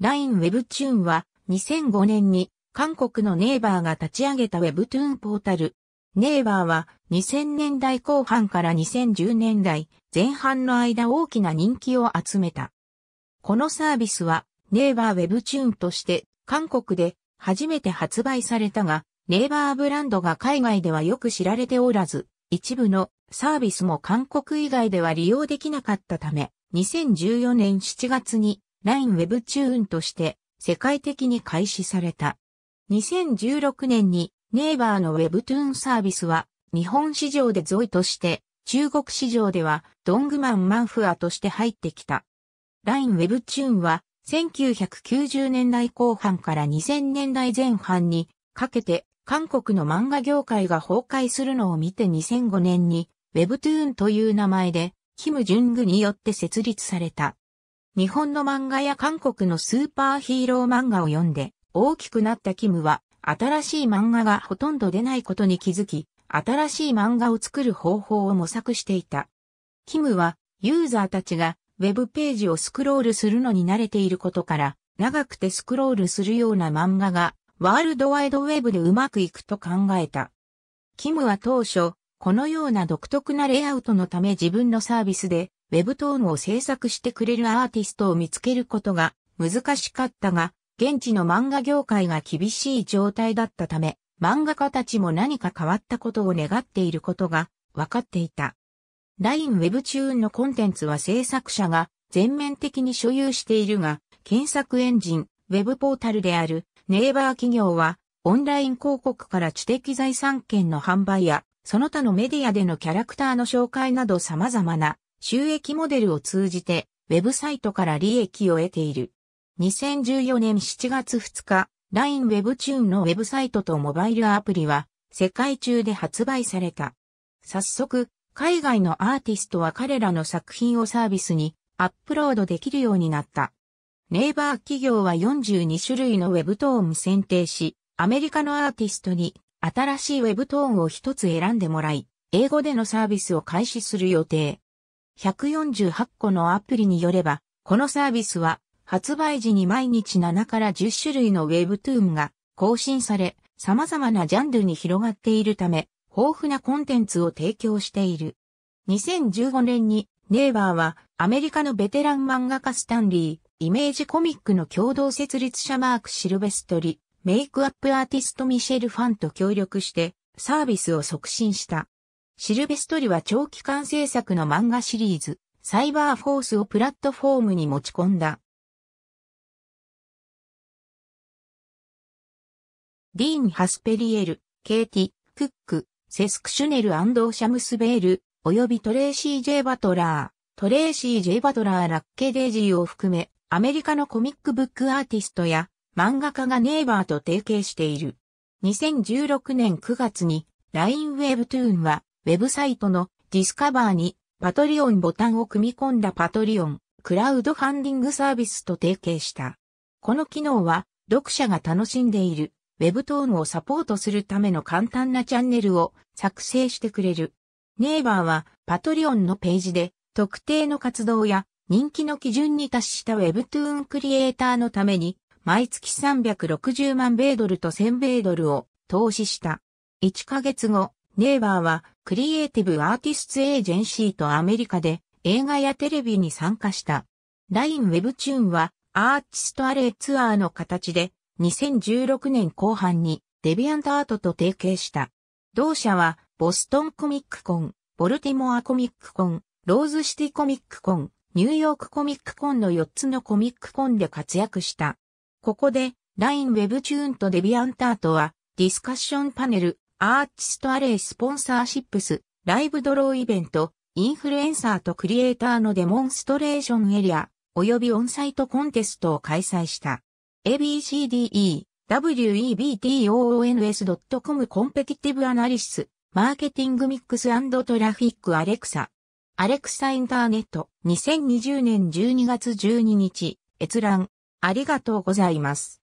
LINE Webtoon は2005年に韓国のネイバーが立ち上げた Webtoon ポータル。ネイバーは2000年代後半から2010年代前半の間大きな人気を集めた。このサービスはネイバー Webtoon として韓国で初めて発売されたが、ネイバーブランドが海外ではよく知られておらず、一部のサービスも韓国以外では利用できなかったため、2014年7月に LINE ェブ・チューンとして世界的に開始された。2016年にネイバーのウェブトゥーンサービスは日本市場でゾイとして中国市場ではドングマンマンフアとして入ってきた。LINE ェブ・チューンは1990年代後半から2000年代前半にかけて韓国の漫画業界が崩壊するのを見て2005年に Webtoon という名前でキム・ジュングによって設立された。日本の漫画や韓国のスーパーヒーロー漫画を読んで、大きくなったキムは、新しい漫画がほとんど出ないことに気づき、新しい漫画を作る方法を模索していた。キムは、ユーザーたちが、ウェブページをスクロールするのに慣れていることから、長くてスクロールするような漫画が、ワールドワイドウェブでうまくいくと考えた。キムは当初、このような独特なレイアウトのため自分のサービスでウェブトーンを制作してくれるアーティストを見つけることが難しかったが、現地の漫画業界が厳しい状態だったため、漫画家たちも何か変わったことを願っていることが分かっていた。LINE Web チューンのコンテンツは制作者が全面的に所有しているが、検索エンジン、ウェブポータルであるネイバー企業は、オンライン広告から知的財産権の販売や、その他のメディアでのキャラクターの紹介など様々な収益モデルを通じて、ウェブサイトから利益を得ている。2014年7月2日、LINE WebTune のウェブサイトとモバイルアプリは、世界中で発売された。早速、海外のアーティストは彼らの作品をサービスにアップロードできるようになった。ネイバー企業は42種類のウェブトーンを選定し、アメリカのアーティストに新しいウェブトーンを一つ選んでもらい、英語でのサービスを開始する予定。148個のアプリによれば、このサービスは発売時に毎日7から10種類のウェブトゥームが更新され、様々なジャンルに広がっているため、豊富なコンテンツを提供している。2015年にネイバーはアメリカのベテラン漫画家スタンリー、イメージコミックの共同設立者マーク・シルベストリ、メイクアップアーティストミシェル・ファンと協力してサービスを促進した。シルベストリは長期間制作の漫画シリーズ、サイバーフォースをプラットフォームに持ち込んだ。ディーン・ハスペリエル、ケイティ、クック、セスクシュネル・アンド・シャムスベール、及びトレーシー・ジェイ・バトラー、トレーシー・ジェイ・バトラー・ラッケ・デイジーを含め、アメリカのコミックブックアーティストや漫画家がネイバーと提携している。2016年9月にラインウェブトゥーンはウェブサイトのディスカバーにパトリオンボタンを組み込んだパトリオンクラウドファンディングサービスと提携した。この機能は読者が楽しんでいるウェブトーンをサポートするための簡単なチャンネルを作成してくれる。ネイバーはパトリオンのページで特定の活動や人気の基準に達した w e b トゥーンクリエイターのために毎月360万米ドルと1000米ドルを投資した。1ヶ月後、ネイバーはクリエイティブアーティスツエージェンシーとアメリカで映画やテレビに参加した。LINE ウェブチューンはアーティストアレイツアーの形で2016年後半にデビアントアートと提携した。同社はボストンコミックコン、ボルティモアコミックコン、ローズシティコミックコン、ニューヨークコミックコンの4つのコミックコンで活躍した。ここで LINE ウェブチューンとデビアンタートはディスカッションパネル、アーティストアレイスポンサーシップス、ライブドローイベント、インフルエンサーとクリエイターのデモンストレーションエリア、及びオンサイトコンテストを開催した。ABCDE、WEBTOONS.com コンペティティブアナリシス、マーケティングミックストラフィックアレクサ。アレクサインターネット2020年12月12日閲覧ありがとうございます。